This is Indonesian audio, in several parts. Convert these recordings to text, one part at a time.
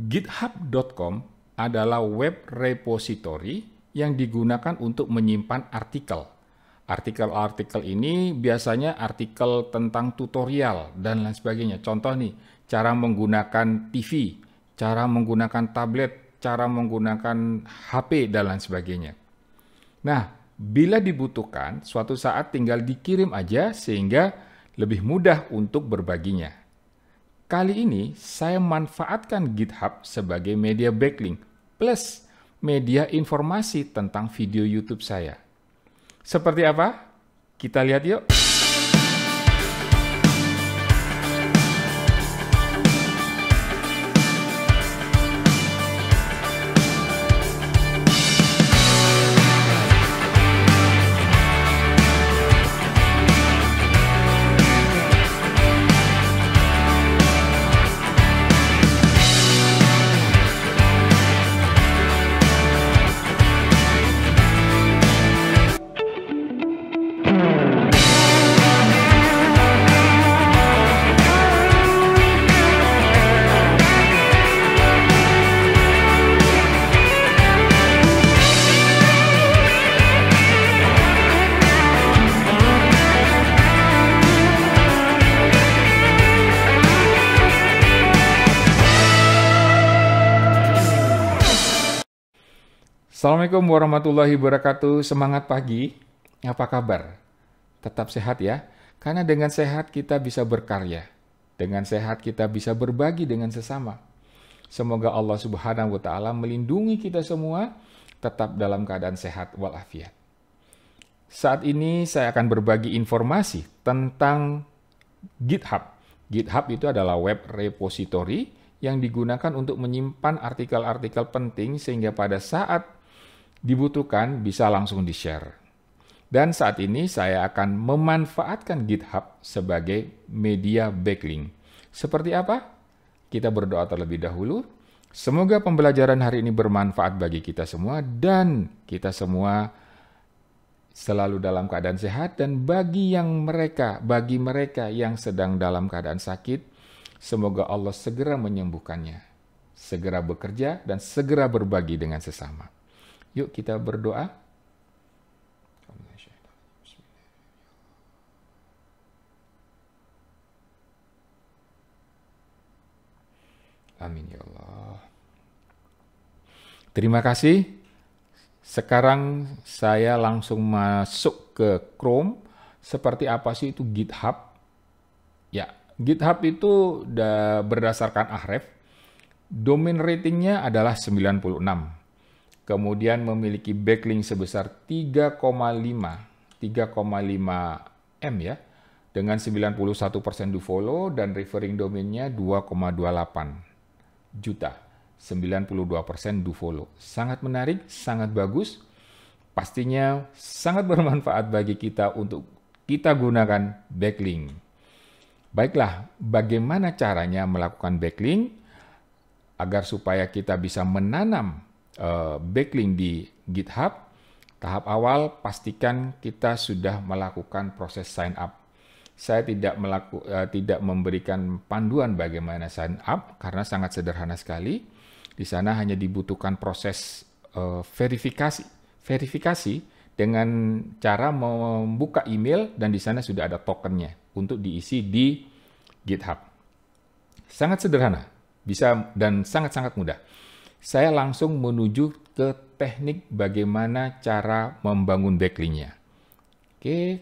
GitHub.com adalah web repository yang digunakan untuk menyimpan artikel. Artikel-artikel ini biasanya artikel tentang tutorial dan lain sebagainya. Contoh nih, cara menggunakan TV, cara menggunakan tablet, cara menggunakan HP, dan lain sebagainya. Nah, bila dibutuhkan, suatu saat tinggal dikirim aja sehingga lebih mudah untuk berbaginya. Kali ini saya manfaatkan GitHub sebagai media backlink plus media informasi tentang video YouTube saya. Seperti apa? Kita lihat yuk. Assalamualaikum warahmatullahi wabarakatuh. Semangat pagi. Apa kabar? Tetap sehat ya. Karena dengan sehat kita bisa berkarya. Dengan sehat kita bisa berbagi dengan sesama. Semoga Allah Subhanahu wa taala melindungi kita semua tetap dalam keadaan sehat walafiat. Saat ini saya akan berbagi informasi tentang GitHub. GitHub itu adalah web repository yang digunakan untuk menyimpan artikel-artikel penting sehingga pada saat dibutuhkan bisa langsung di-share. Dan saat ini saya akan memanfaatkan GitHub sebagai media backlink. Seperti apa? Kita berdoa terlebih dahulu. Semoga pembelajaran hari ini bermanfaat bagi kita semua dan kita semua selalu dalam keadaan sehat dan bagi yang mereka, bagi mereka yang sedang dalam keadaan sakit, semoga Allah segera menyembuhkannya. Segera bekerja dan segera berbagi dengan sesama. Yuk kita berdoa. Amin ya Allah. Terima kasih. Sekarang saya langsung masuk ke Chrome. Seperti apa sih itu GitHub? Ya, GitHub itu berdasarkan Ahref. Domain ratingnya adalah 96 kemudian memiliki backlink sebesar 3,5 3,5 M ya dengan 91% do follow dan referring domainnya 2,28 juta 92% do follow sangat menarik sangat bagus pastinya sangat bermanfaat bagi kita untuk kita gunakan backlink baiklah bagaimana caranya melakukan backlink agar supaya kita bisa menanam Eh, backlink di GitHub, tahap awal pastikan kita sudah melakukan proses sign up. Saya tidak melaku, uh, tidak memberikan panduan bagaimana sign up karena sangat sederhana sekali. Di sana hanya dibutuhkan proses uh, verifikasi, verifikasi dengan cara membuka email dan di sana sudah ada tokennya untuk diisi di GitHub. Sangat sederhana, bisa dan sangat-sangat mudah saya langsung menuju ke teknik bagaimana cara membangun backlinknya. Oke,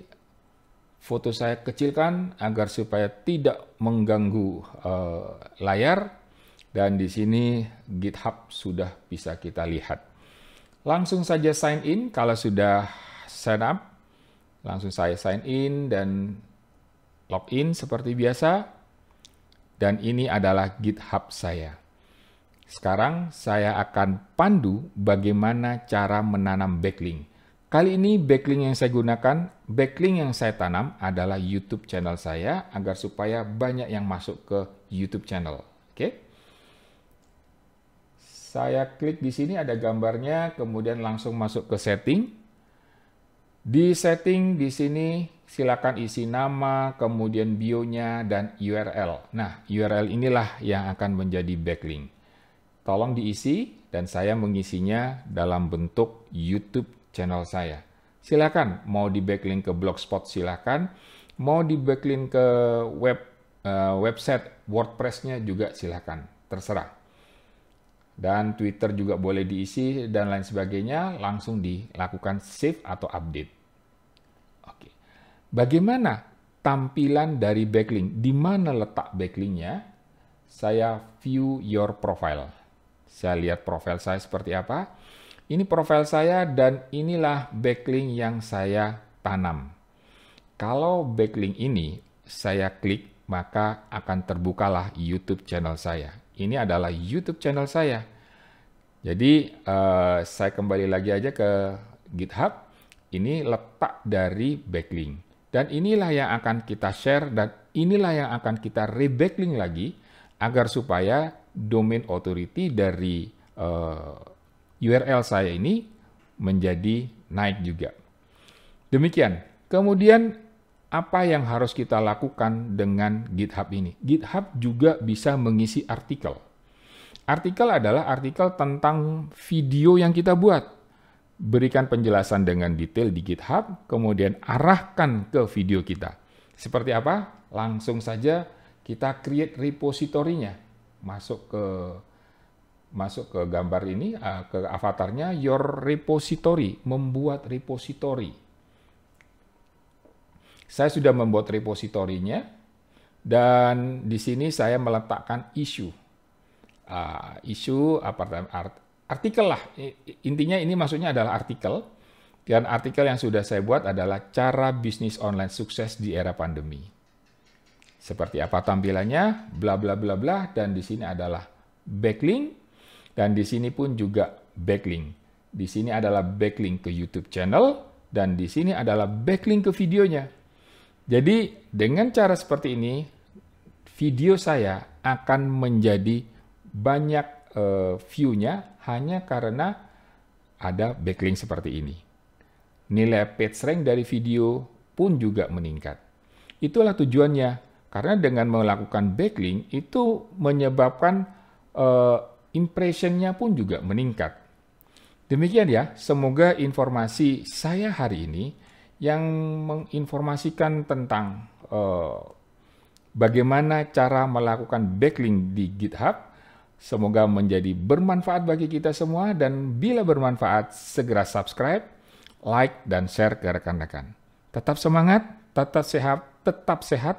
foto saya kecilkan agar supaya tidak mengganggu uh, layar dan di sini GitHub sudah bisa kita lihat. Langsung saja sign in kalau sudah sign up. Langsung saya sign in dan login seperti biasa. Dan ini adalah GitHub saya. Sekarang saya akan pandu bagaimana cara menanam backlink. Kali ini backlink yang saya gunakan, backlink yang saya tanam adalah YouTube channel saya agar supaya banyak yang masuk ke YouTube channel. Oke. Saya klik di sini ada gambarnya, kemudian langsung masuk ke setting. Di setting di sini silakan isi nama, kemudian bionya dan URL. Nah, URL inilah yang akan menjadi backlink tolong diisi dan saya mengisinya dalam bentuk YouTube channel saya. Silakan mau di backlink ke blogspot silakan, mau di backlink ke web uh, website WordPress-nya juga silakan, terserah. Dan Twitter juga boleh diisi dan lain sebagainya, langsung dilakukan save atau update. Oke. Bagaimana tampilan dari backlink? Di mana letak backlinknya? Saya view your profile saya lihat profil saya seperti apa. Ini profil saya dan inilah backlink yang saya tanam. Kalau backlink ini saya klik, maka akan terbukalah YouTube channel saya. Ini adalah YouTube channel saya. Jadi uh, saya kembali lagi aja ke GitHub. Ini letak dari backlink. Dan inilah yang akan kita share dan inilah yang akan kita rebacklink lagi agar supaya domain authority dari uh, eh, URL saya ini menjadi naik juga. Demikian. Kemudian apa yang harus kita lakukan dengan GitHub ini? GitHub juga bisa mengisi artikel. Artikel adalah artikel tentang video yang kita buat. Berikan penjelasan dengan detail di GitHub, kemudian arahkan ke video kita. Seperti apa? Langsung saja kita create repositorinya masuk ke masuk ke gambar ini eh, ke avatarnya your repository membuat repository saya sudah membuat repositorinya dan di sini saya meletakkan isu uh, isu apa art, artikel lah intinya ini maksudnya adalah artikel dan artikel yang sudah saya buat adalah cara bisnis online sukses di era pandemi seperti apa tampilannya, bla bla bla bla, dan di sini adalah backlink, dan di sini pun juga backlink. Di sini adalah backlink ke YouTube channel, dan di sini adalah backlink ke videonya. Jadi dengan cara seperti ini, video saya akan menjadi banyak uh, view-nya hanya karena ada backlink seperti ini. Nilai page rank dari video pun juga meningkat. Itulah tujuannya karena dengan melakukan backlink itu menyebabkan uh, impressionnya pun juga meningkat. Demikian ya, semoga informasi saya hari ini yang menginformasikan tentang uh, bagaimana cara melakukan backlink di GitHub Semoga menjadi bermanfaat bagi kita semua dan bila bermanfaat segera subscribe, like dan share ke rekan-rekan. Tetap semangat, tetap sehat, tetap sehat.